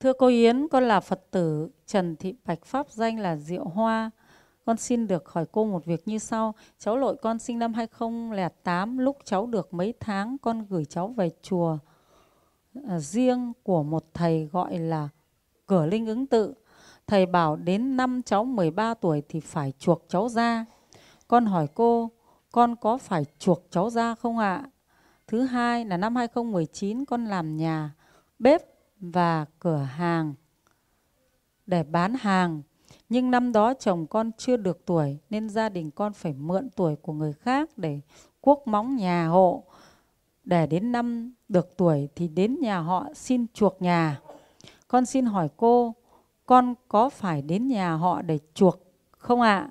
Thưa cô Yến, con là Phật tử Trần Thị Bạch Pháp danh là Diệu Hoa. Con xin được hỏi cô một việc như sau. Cháu nội con sinh năm 2008, lúc cháu được mấy tháng con gửi cháu về chùa à, riêng của một thầy gọi là Cửa Linh Ứng Tự. Thầy bảo đến năm cháu 13 tuổi thì phải chuộc cháu ra. Con hỏi cô, con có phải chuộc cháu ra không ạ? À? Thứ hai là năm 2019 con làm nhà bếp và cửa hàng để bán hàng. Nhưng năm đó chồng con chưa được tuổi nên gia đình con phải mượn tuổi của người khác để cuốc móng nhà hộ. Để đến năm được tuổi thì đến nhà họ xin chuộc nhà. Con xin hỏi cô, con có phải đến nhà họ để chuộc không ạ? À?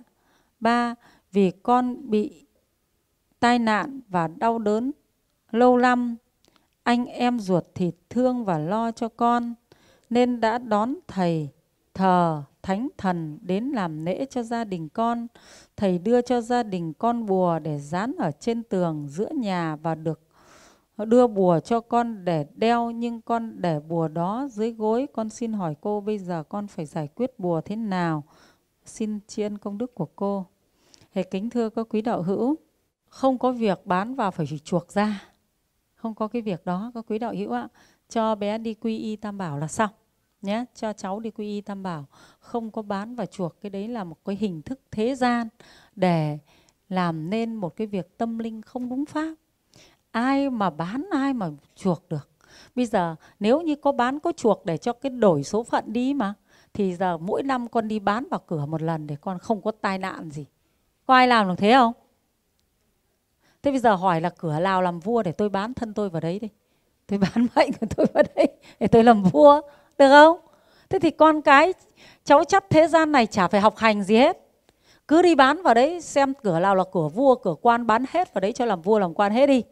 Ba, vì con bị tai nạn và đau đớn lâu năm anh em ruột thịt thương và lo cho con nên đã đón thầy thờ thánh thần đến làm lễ cho gia đình con thầy đưa cho gia đình con bùa để dán ở trên tường giữa nhà và được đưa bùa cho con để đeo nhưng con để bùa đó dưới gối con xin hỏi cô bây giờ con phải giải quyết bùa thế nào xin tri ân công đức của cô hề kính thưa các quý đạo hữu không có việc bán vào phải chuộc ra không có cái việc đó các quý đạo hữu ạ cho bé đi quy y tam bảo là xong nhé cho cháu đi quy y tam bảo không có bán và chuộc cái đấy là một cái hình thức thế gian để làm nên một cái việc tâm linh không đúng pháp ai mà bán ai mà chuộc được bây giờ nếu như có bán có chuộc để cho cái đổi số phận đi mà thì giờ mỗi năm con đi bán vào cửa một lần để con không có tai nạn gì có ai làm được thế không thế bây giờ hỏi là cửa nào làm vua để tôi bán thân tôi vào đấy đi tôi bán mệnh của tôi vào đấy để tôi làm vua được không thế thì con cái cháu chắt thế gian này chả phải học hành gì hết cứ đi bán vào đấy xem cửa nào là cửa vua cửa quan bán hết vào đấy cho làm vua làm quan hết đi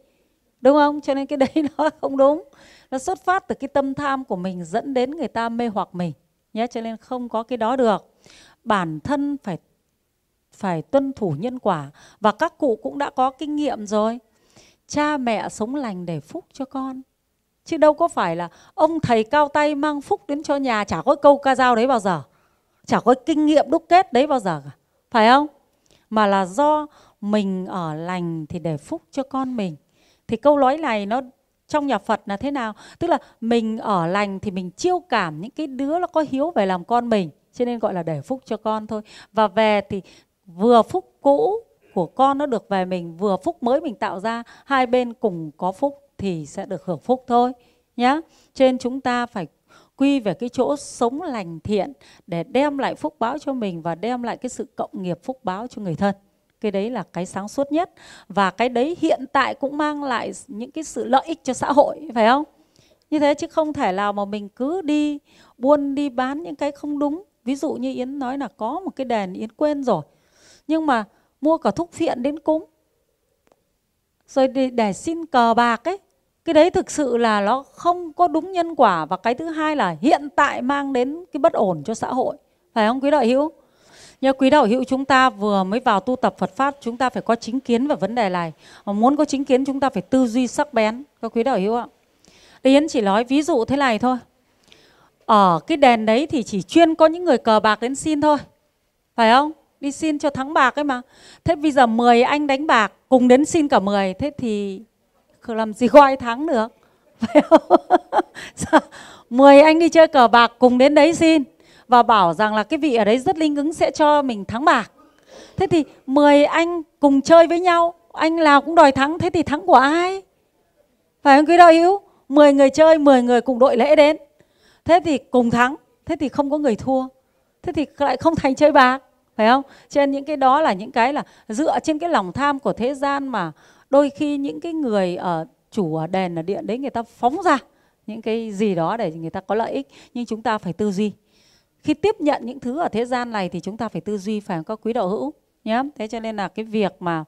đúng không cho nên cái đấy nó không đúng nó xuất phát từ cái tâm tham của mình dẫn đến người ta mê hoặc mình nhé cho nên không có cái đó được bản thân phải phải tuân thủ nhân quả và các cụ cũng đã có kinh nghiệm rồi cha mẹ sống lành để phúc cho con chứ đâu có phải là ông thầy cao tay mang phúc đến cho nhà chả có câu ca dao đấy bao giờ chả có kinh nghiệm đúc kết đấy bao giờ cả phải không mà là do mình ở lành thì để phúc cho con mình thì câu nói này nó trong nhà Phật là thế nào tức là mình ở lành thì mình chiêu cảm những cái đứa nó có hiếu về làm con mình cho nên gọi là để phúc cho con thôi và về thì vừa phúc cũ của con nó được về mình vừa phúc mới mình tạo ra hai bên cùng có phúc thì sẽ được hưởng phúc thôi nhé trên chúng ta phải quy về cái chỗ sống lành thiện để đem lại phúc báo cho mình và đem lại cái sự cộng nghiệp phúc báo cho người thân cái đấy là cái sáng suốt nhất và cái đấy hiện tại cũng mang lại những cái sự lợi ích cho xã hội phải không như thế chứ không thể nào mà mình cứ đi buôn đi bán những cái không đúng ví dụ như yến nói là có một cái đèn yến quên rồi nhưng mà mua cả thuốc phiện đến cúng rồi để, để xin cờ bạc ấy cái đấy thực sự là nó không có đúng nhân quả và cái thứ hai là hiện tại mang đến cái bất ổn cho xã hội phải không quý đạo hữu Nhớ quý đạo hữu chúng ta vừa mới vào tu tập Phật Pháp Chúng ta phải có chính kiến về vấn đề này Mà Muốn có chính kiến chúng ta phải tư duy sắc bén Các quý đạo hữu ạ Đây Yến chỉ nói ví dụ thế này thôi Ở cái đèn đấy thì chỉ chuyên có những người cờ bạc đến xin thôi Phải không? đi xin cho thắng bạc ấy mà thế bây giờ 10 anh đánh bạc cùng đến xin cả 10 thế thì làm gì gọi thắng được phải không 10 anh đi chơi cờ bạc cùng đến đấy xin và bảo rằng là cái vị ở đấy rất linh ứng sẽ cho mình thắng bạc thế thì 10 anh cùng chơi với nhau anh nào cũng đòi thắng thế thì thắng của ai phải không quý đạo hữu 10 người chơi 10 người cùng đội lễ đến thế thì cùng thắng thế thì không có người thua thế thì lại không thành chơi bạc phải không cho nên những cái đó là những cái là dựa trên cái lòng tham của thế gian mà đôi khi những cái người ở chủ ở đền ở điện đấy người ta phóng ra những cái gì đó để người ta có lợi ích nhưng chúng ta phải tư duy khi tiếp nhận những thứ ở thế gian này thì chúng ta phải tư duy phải có quý đạo hữu nhé thế cho nên là cái việc mà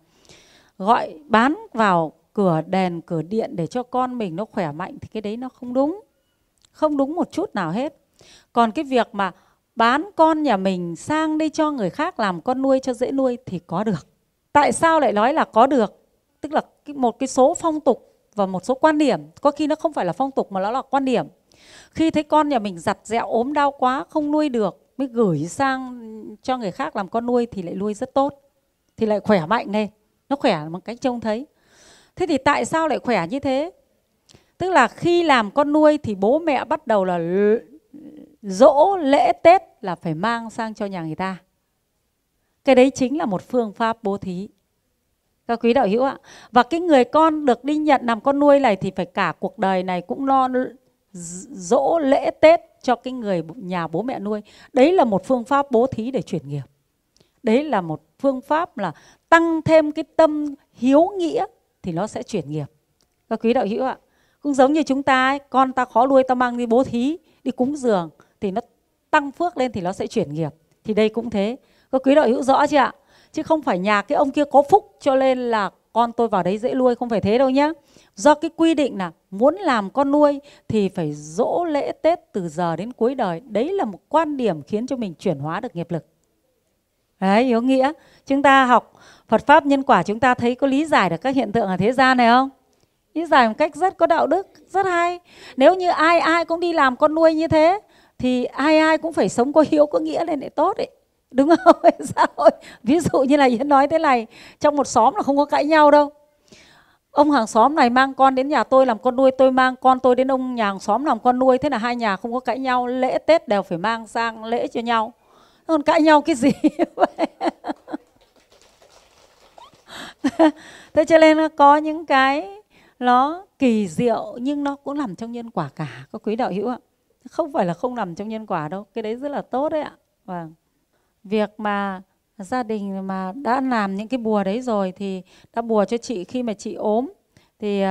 gọi bán vào cửa đèn cửa điện để cho con mình nó khỏe mạnh thì cái đấy nó không đúng không đúng một chút nào hết còn cái việc mà bán con nhà mình sang đi cho người khác làm con nuôi cho dễ nuôi thì có được tại sao lại nói là có được tức là một cái số phong tục và một số quan điểm có khi nó không phải là phong tục mà nó là quan điểm khi thấy con nhà mình giặt dẹo ốm đau quá không nuôi được mới gửi sang cho người khác làm con nuôi thì lại nuôi rất tốt thì lại khỏe mạnh lên nó khỏe bằng cách trông thấy thế thì tại sao lại khỏe như thế tức là khi làm con nuôi thì bố mẹ bắt đầu là dỗ lễ Tết là phải mang sang cho nhà người ta. Cái đấy chính là một phương pháp bố thí. Các quý đạo hữu ạ. Và cái người con được đi nhận làm con nuôi này thì phải cả cuộc đời này cũng lo dỗ lễ Tết cho cái người nhà bố mẹ nuôi. Đấy là một phương pháp bố thí để chuyển nghiệp. Đấy là một phương pháp là tăng thêm cái tâm hiếu nghĩa thì nó sẽ chuyển nghiệp. Các quý đạo hữu ạ. Cũng giống như chúng ta ấy, con ta khó nuôi ta mang đi bố thí, đi cúng dường thì nó tăng phước lên thì nó sẽ chuyển nghiệp thì đây cũng thế các quý đạo hữu rõ chưa ạ chứ không phải nhà cái ông kia có phúc cho nên là con tôi vào đấy dễ nuôi không phải thế đâu nhá do cái quy định là muốn làm con nuôi thì phải dỗ lễ tết từ giờ đến cuối đời đấy là một quan điểm khiến cho mình chuyển hóa được nghiệp lực đấy hiểu nghĩa chúng ta học phật pháp nhân quả chúng ta thấy có lý giải được các hiện tượng ở thế gian này không lý giải một cách rất có đạo đức rất hay nếu như ai ai cũng đi làm con nuôi như thế thì ai ai cũng phải sống có hiếu có nghĩa lên để tốt ấy đúng không xã hội ví dụ như là yến nói thế này trong một xóm là không có cãi nhau đâu ông hàng xóm này mang con đến nhà tôi làm con nuôi tôi mang con tôi đến ông nhà hàng xóm làm con nuôi thế là hai nhà không có cãi nhau lễ tết đều phải mang sang lễ cho nhau còn cãi nhau cái gì vậy thế cho nên có những cái nó kỳ diệu nhưng nó cũng nằm trong nhân quả cả các quý đạo hữu ạ không phải là không nằm trong nhân quả đâu cái đấy rất là tốt đấy ạ vâng việc mà gia đình mà đã làm những cái bùa đấy rồi thì đã bùa cho chị khi mà chị ốm thì uh,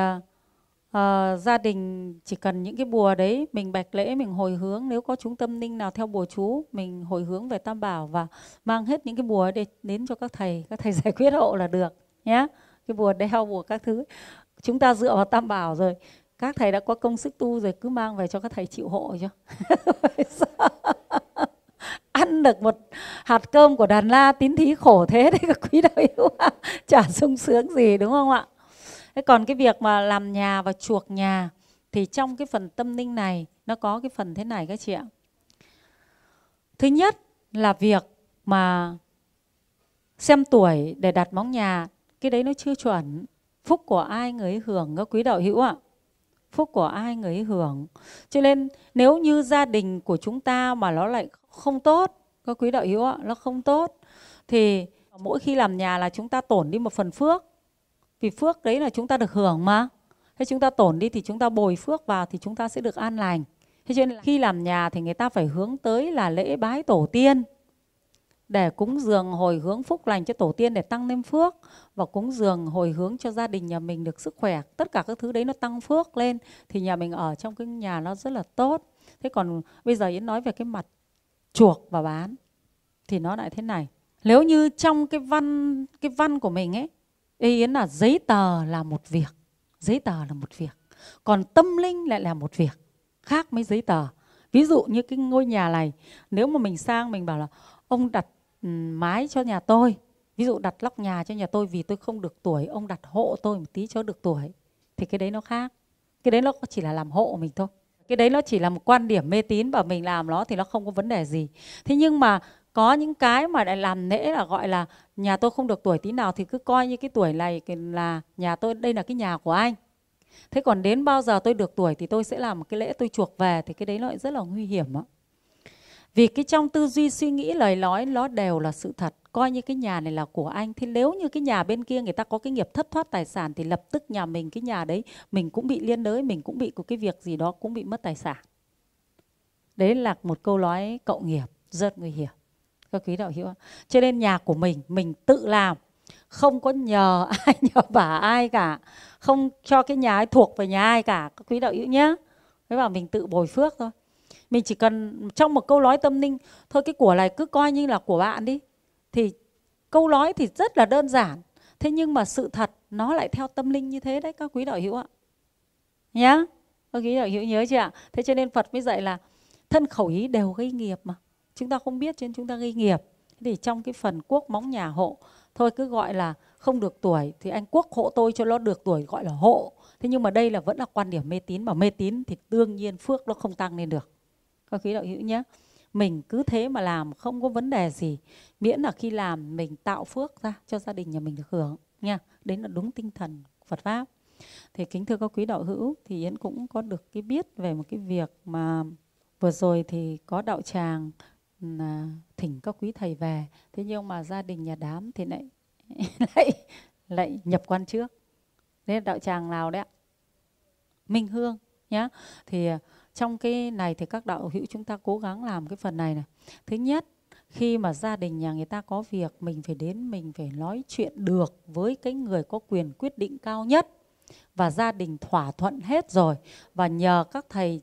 uh, gia đình chỉ cần những cái bùa đấy mình bạch lễ mình hồi hướng nếu có chúng tâm ninh nào theo bùa chú mình hồi hướng về tam bảo và mang hết những cái bùa để đến cho các thầy các thầy giải quyết hộ là được nhé cái bùa đeo bùa các thứ chúng ta dựa vào tam bảo rồi các thầy đã có công sức tu rồi cứ mang về cho các thầy chịu hộ cho ăn được một hạt cơm của đàn la tín thí khổ thế đấy các quý đạo hữu chả sung sướng gì đúng không ạ thế còn cái việc mà làm nhà và chuộc nhà thì trong cái phần tâm linh này nó có cái phần thế này các chị ạ thứ nhất là việc mà xem tuổi để đặt móng nhà cái đấy nó chưa chuẩn phúc của ai người hưởng các quý đạo hữu ạ phúc của ai người ấy hưởng cho nên nếu như gia đình của chúng ta mà nó lại không tốt các quý đạo hữu ạ nó không tốt thì mỗi khi làm nhà là chúng ta tổn đi một phần phước vì phước đấy là chúng ta được hưởng mà thế chúng ta tổn đi thì chúng ta bồi phước vào thì chúng ta sẽ được an lành thế cho nên là khi làm nhà thì người ta phải hướng tới là lễ bái tổ tiên để cúng dường hồi hướng phúc lành cho tổ tiên để tăng thêm phước và cúng dường hồi hướng cho gia đình nhà mình được sức khỏe tất cả các thứ đấy nó tăng phước lên thì nhà mình ở trong cái nhà nó rất là tốt thế còn bây giờ yến nói về cái mặt chuộc và bán thì nó lại thế này nếu như trong cái văn cái văn của mình ấy yến là giấy tờ là một việc giấy tờ là một việc còn tâm linh lại là một việc khác mấy giấy tờ ví dụ như cái ngôi nhà này nếu mà mình sang mình bảo là ông đặt Ừ, mái cho nhà tôi ví dụ đặt lóc nhà cho nhà tôi vì tôi không được tuổi ông đặt hộ tôi một tí cho được tuổi thì cái đấy nó khác cái đấy nó chỉ là làm hộ mình thôi cái đấy nó chỉ là một quan điểm mê tín và mình làm nó thì nó không có vấn đề gì thế nhưng mà có những cái mà lại làm nễ là gọi là nhà tôi không được tuổi tí nào thì cứ coi như cái tuổi này là nhà tôi đây là cái nhà của anh thế còn đến bao giờ tôi được tuổi thì tôi sẽ làm một cái lễ tôi chuộc về thì cái đấy nó lại rất là nguy hiểm ạ vì cái trong tư duy suy nghĩ lời nói nó đều là sự thật coi như cái nhà này là của anh thì nếu như cái nhà bên kia người ta có cái nghiệp thất thoát tài sản thì lập tức nhà mình cái nhà đấy mình cũng bị liên đới mình cũng bị có cái việc gì đó cũng bị mất tài sản đấy là một câu nói cậu nghiệp rất nguy hiểm các quý đạo hữu cho nên nhà của mình mình tự làm không có nhờ ai nhờ bà ai cả không cho cái nhà ấy thuộc về nhà ai cả các quý đạo hữu nhé thế bảo mình tự bồi phước thôi mình chỉ cần trong một câu nói tâm linh thôi cái của này cứ coi như là của bạn đi thì câu nói thì rất là đơn giản thế nhưng mà sự thật nó lại theo tâm linh như thế đấy các quý đạo hữu ạ nhá các quý đạo hữu nhớ chưa ạ thế cho nên phật mới dạy là thân khẩu ý đều gây nghiệp mà chúng ta không biết trên chúng ta gây nghiệp thì trong cái phần quốc móng nhà hộ thôi cứ gọi là không được tuổi thì anh quốc hộ tôi cho nó được tuổi gọi là hộ thế nhưng mà đây là vẫn là quan điểm mê tín mà mê tín thì đương nhiên phước nó không tăng lên được các khí đạo hữu nhé mình cứ thế mà làm không có vấn đề gì miễn là khi làm mình tạo phước ra cho gia đình nhà mình được hưởng nha đấy là đúng tinh thần Phật pháp thì kính thưa các quý đạo hữu thì Yến cũng có được cái biết về một cái việc mà vừa rồi thì có đạo tràng à, thỉnh các quý thầy về thế nhưng mà gia đình nhà đám thì lại lại lại nhập quan trước đấy là đạo tràng nào đấy ạ Minh Hương nhá thì à, trong cái này thì các đạo hữu chúng ta cố gắng làm cái phần này này thứ nhất khi mà gia đình nhà người ta có việc mình phải đến mình phải nói chuyện được với cái người có quyền quyết định cao nhất và gia đình thỏa thuận hết rồi và nhờ các thầy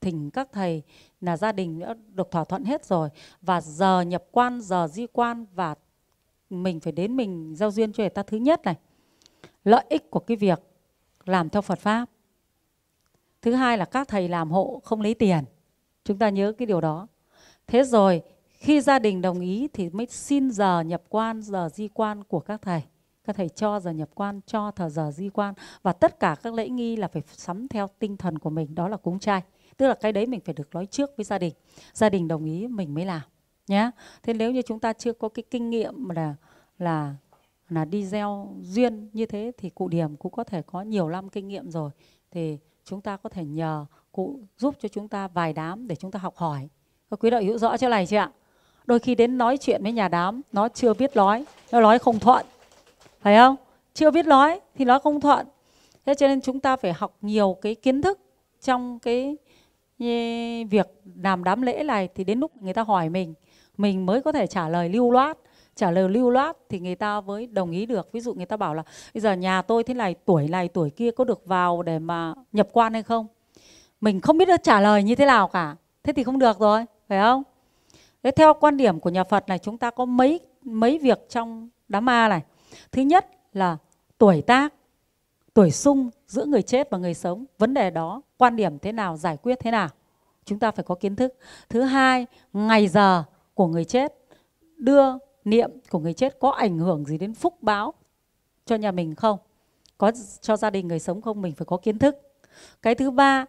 thỉnh các thầy là gia đình đã được thỏa thuận hết rồi và giờ nhập quan giờ di quan và mình phải đến mình giao duyên cho người ta thứ nhất này lợi ích của cái việc làm theo Phật pháp Thứ hai là các thầy làm hộ không lấy tiền. Chúng ta nhớ cái điều đó. Thế rồi khi gia đình đồng ý thì mới xin giờ nhập quan, giờ di quan của các thầy. Các thầy cho giờ nhập quan, cho thờ giờ di quan và tất cả các lễ nghi là phải sắm theo tinh thần của mình, đó là cúng trai. Tức là cái đấy mình phải được nói trước với gia đình. Gia đình đồng ý mình mới làm nhé. Thế nếu như chúng ta chưa có cái kinh nghiệm là là là đi gieo duyên như thế thì cụ điểm cũng có thể có nhiều năm kinh nghiệm rồi thì chúng ta có thể nhờ cụ giúp cho chúng ta vài đám để chúng ta học hỏi các quý đạo hữu rõ chỗ này chưa ạ đôi khi đến nói chuyện với nhà đám nó chưa biết nói nó nói không thuận phải không chưa biết nói thì nó không thuận thế cho nên chúng ta phải học nhiều cái kiến thức trong cái việc làm đám lễ này thì đến lúc người ta hỏi mình mình mới có thể trả lời lưu loát trả lời lưu loát thì người ta mới đồng ý được ví dụ người ta bảo là bây giờ nhà tôi thế này tuổi này tuổi kia có được vào để mà nhập quan hay không mình không biết trả lời như thế nào cả thế thì không được rồi phải không thế theo quan điểm của nhà phật này chúng ta có mấy mấy việc trong đám ma này thứ nhất là tuổi tác tuổi sung giữa người chết và người sống vấn đề đó quan điểm thế nào giải quyết thế nào chúng ta phải có kiến thức thứ hai ngày giờ của người chết đưa niệm của người chết có ảnh hưởng gì đến phúc báo cho nhà mình không có cho gia đình người sống không mình phải có kiến thức cái thứ ba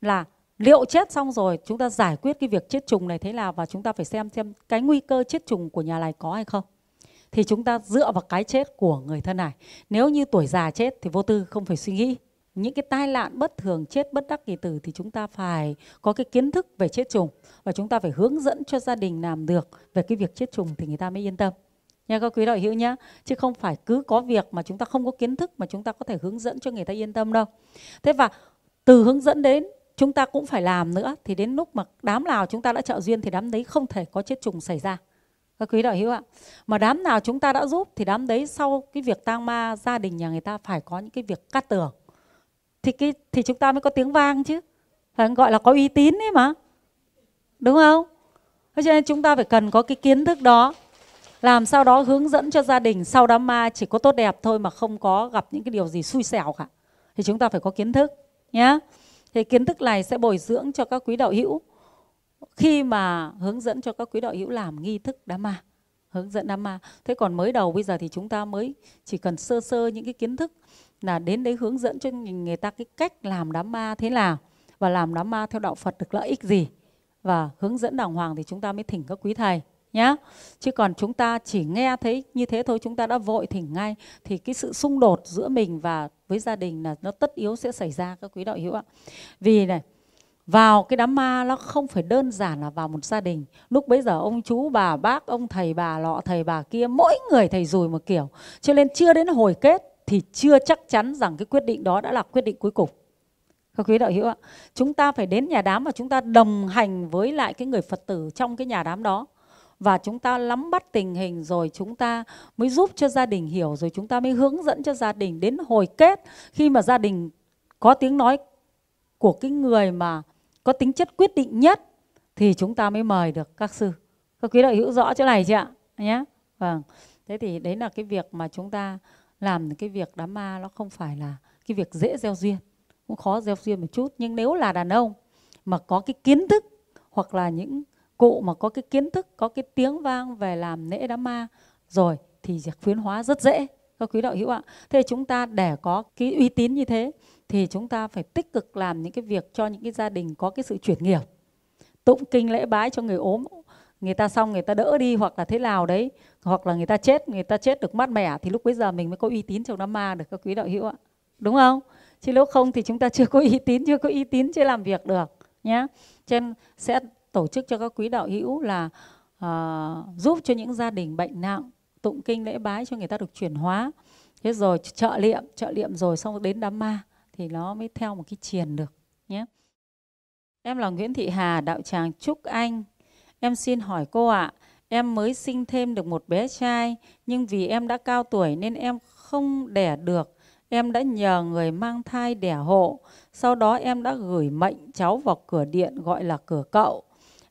là liệu chết xong rồi chúng ta giải quyết cái việc chết trùng này thế nào và chúng ta phải xem xem cái nguy cơ chết trùng của nhà này có hay không thì chúng ta dựa vào cái chết của người thân này nếu như tuổi già chết thì vô tư không phải suy nghĩ những cái tai nạn bất thường chết bất đắc kỳ tử thì chúng ta phải có cái kiến thức về chết trùng và chúng ta phải hướng dẫn cho gia đình làm được về cái việc chết trùng thì người ta mới yên tâm nha các quý đạo hữu nhé chứ không phải cứ có việc mà chúng ta không có kiến thức mà chúng ta có thể hướng dẫn cho người ta yên tâm đâu thế và từ hướng dẫn đến chúng ta cũng phải làm nữa thì đến lúc mà đám nào chúng ta đã trợ duyên thì đám đấy không thể có chết trùng xảy ra các quý đạo hữu ạ mà đám nào chúng ta đã giúp thì đám đấy sau cái việc tang ma gia đình nhà người ta phải có những cái việc cắt tường thì cái thì chúng ta mới có tiếng vang chứ phải gọi là có uy tín ấy mà đúng không thế cho nên chúng ta phải cần có cái kiến thức đó làm sao đó hướng dẫn cho gia đình sau đám ma chỉ có tốt đẹp thôi mà không có gặp những cái điều gì xui xẻo cả thì chúng ta phải có kiến thức nhé thì kiến thức này sẽ bồi dưỡng cho các quý đạo hữu khi mà hướng dẫn cho các quý đạo hữu làm nghi thức đám ma hướng dẫn đám ma Thế còn mới đầu bây giờ thì chúng ta mới chỉ cần sơ sơ những cái kiến thức là đến đấy hướng dẫn cho người ta cái cách làm đám ma thế nào và làm đám ma theo đạo Phật được lợi ích gì và hướng dẫn đàng hoàng thì chúng ta mới thỉnh các quý thầy nhá. Chứ còn chúng ta chỉ nghe thấy như thế thôi chúng ta đã vội thỉnh ngay thì cái sự xung đột giữa mình và với gia đình là nó tất yếu sẽ xảy ra các quý đạo hữu ạ. Vì này vào cái đám ma nó không phải đơn giản là vào một gia đình lúc bấy giờ ông chú bà bác ông thầy bà lọ thầy bà kia mỗi người thầy rùi một kiểu cho nên chưa đến hồi kết thì chưa chắc chắn rằng cái quyết định đó đã là quyết định cuối cùng các quý đạo hữu ạ chúng ta phải đến nhà đám và chúng ta đồng hành với lại cái người phật tử trong cái nhà đám đó và chúng ta nắm bắt tình hình rồi chúng ta mới giúp cho gia đình hiểu rồi chúng ta mới hướng dẫn cho gia đình đến hồi kết khi mà gia đình có tiếng nói của cái người mà có tính chất quyết định nhất thì chúng ta mới mời được các sư các quý đạo hữu rõ chỗ này chưa ạ nhé vâng thế thì đấy là cái việc mà chúng ta làm cái việc đám ma nó không phải là cái việc dễ gieo duyên cũng khó gieo duyên một chút nhưng nếu là đàn ông mà có cái kiến thức hoặc là những cụ mà có cái kiến thức có cái tiếng vang về làm lễ đám ma rồi thì việc khuyến hóa rất dễ các quý đạo hữu ạ thế chúng ta để có cái uy tín như thế thì chúng ta phải tích cực làm những cái việc cho những cái gia đình có cái sự chuyển nghiệp tụng kinh lễ bái cho người ốm người ta xong người ta đỡ đi hoặc là thế nào đấy hoặc là người ta chết người ta chết được mát mẻ thì lúc bấy giờ mình mới có uy tín trong đám ma được các quý đạo hữu ạ đúng không chứ nếu không thì chúng ta chưa có uy tín chưa có uy tín chưa làm việc được nhé cho sẽ tổ chức cho các quý đạo hữu là uh, giúp cho những gia đình bệnh nặng tụng kinh lễ bái cho người ta được chuyển hóa thế rồi trợ liệm trợ liệm rồi xong đến đám ma thì nó mới theo một cái triền được nhé em là nguyễn thị hà đạo tràng trúc anh em xin hỏi cô ạ à, em mới sinh thêm được một bé trai nhưng vì em đã cao tuổi nên em không đẻ được em đã nhờ người mang thai đẻ hộ sau đó em đã gửi mệnh cháu vào cửa điện gọi là cửa cậu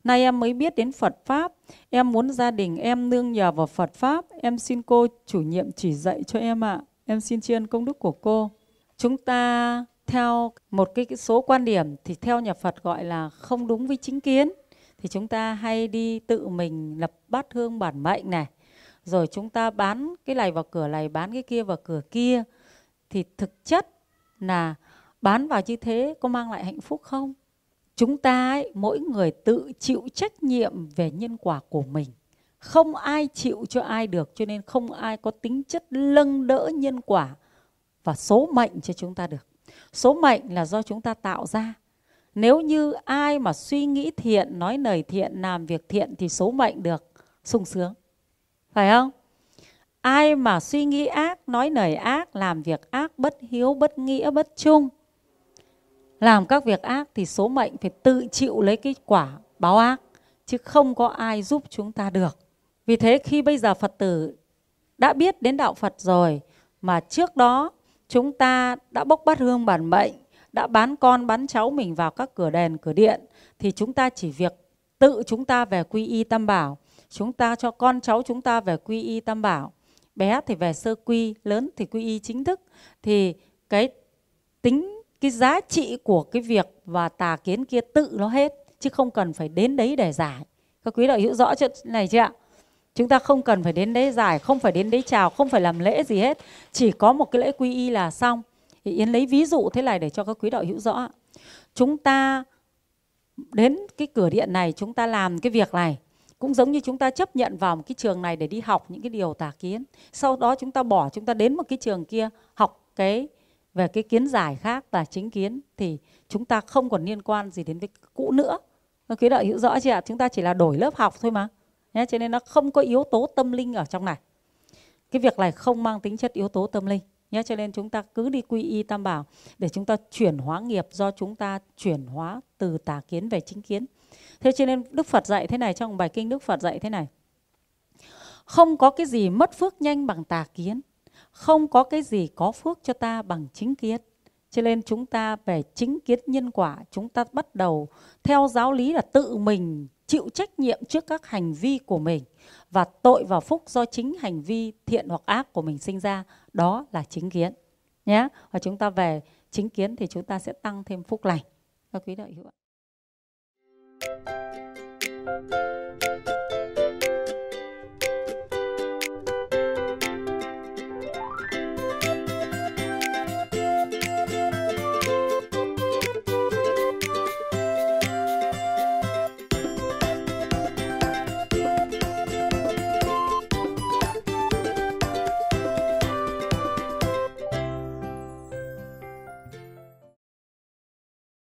Nay em mới biết đến Phật Pháp, em muốn gia đình em nương nhờ vào Phật Pháp, em xin cô chủ nhiệm chỉ dạy cho em ạ. À. Em xin tri ân công đức của cô. Chúng ta theo một cái số quan điểm thì theo nhà Phật gọi là không đúng với chính kiến thì chúng ta hay đi tự mình lập bát hương bản mệnh này rồi chúng ta bán cái này vào cửa này bán cái kia vào cửa kia thì thực chất là bán vào như thế có mang lại hạnh phúc không chúng ta ấy, mỗi người tự chịu trách nhiệm về nhân quả của mình không ai chịu cho ai được cho nên không ai có tính chất lâng đỡ nhân quả và số mệnh cho chúng ta được số mệnh là do chúng ta tạo ra nếu như ai mà suy nghĩ thiện nói lời thiện làm việc thiện thì số mệnh được sung sướng phải không ai mà suy nghĩ ác nói lời ác làm việc ác bất hiếu bất nghĩa bất trung làm các việc ác thì số mệnh phải tự chịu lấy cái quả báo ác chứ không có ai giúp chúng ta được. Vì thế khi bây giờ Phật tử đã biết đến đạo Phật rồi mà trước đó chúng ta đã bốc bắt hương bản mệnh, đã bán con bán cháu mình vào các cửa đèn cửa điện thì chúng ta chỉ việc tự chúng ta về quy y tam bảo, chúng ta cho con cháu chúng ta về quy y tam bảo. Bé thì về sơ quy, lớn thì quy y chính thức thì cái tính cái giá trị của cái việc và tà kiến kia tự nó hết chứ không cần phải đến đấy để giải các quý đạo hữu rõ chuyện này chưa ạ chúng ta không cần phải đến đấy giải không phải đến đấy chào không phải làm lễ gì hết chỉ có một cái lễ quy y là xong thì yến lấy ví dụ thế này để cho các quý đạo hữu rõ chúng ta đến cái cửa điện này chúng ta làm cái việc này cũng giống như chúng ta chấp nhận vào một cái trường này để đi học những cái điều tà kiến sau đó chúng ta bỏ chúng ta đến một cái trường kia học cái về cái kiến giải khác là chính kiến thì chúng ta không còn liên quan gì đến cái cũ nữa quý đạo hữu rõ chưa ạ chúng ta chỉ là đổi lớp học thôi mà Nhá, cho nên nó không có yếu tố tâm linh ở trong này cái việc này không mang tính chất yếu tố tâm linh nhé cho nên chúng ta cứ đi quy y tam bảo để chúng ta chuyển hóa nghiệp do chúng ta chuyển hóa từ tà kiến về chính kiến thế cho nên đức phật dạy thế này trong bài kinh đức phật dạy thế này không có cái gì mất phước nhanh bằng tà kiến không có cái gì có phước cho ta bằng chính kiến cho nên chúng ta về chính kiến nhân quả chúng ta bắt đầu theo giáo lý là tự mình chịu trách nhiệm trước các hành vi của mình và tội và phúc do chính hành vi thiện hoặc ác của mình sinh ra đó là chính kiến nhé và chúng ta về chính kiến thì chúng ta sẽ tăng thêm phúc lành các quý đạo hữu ạ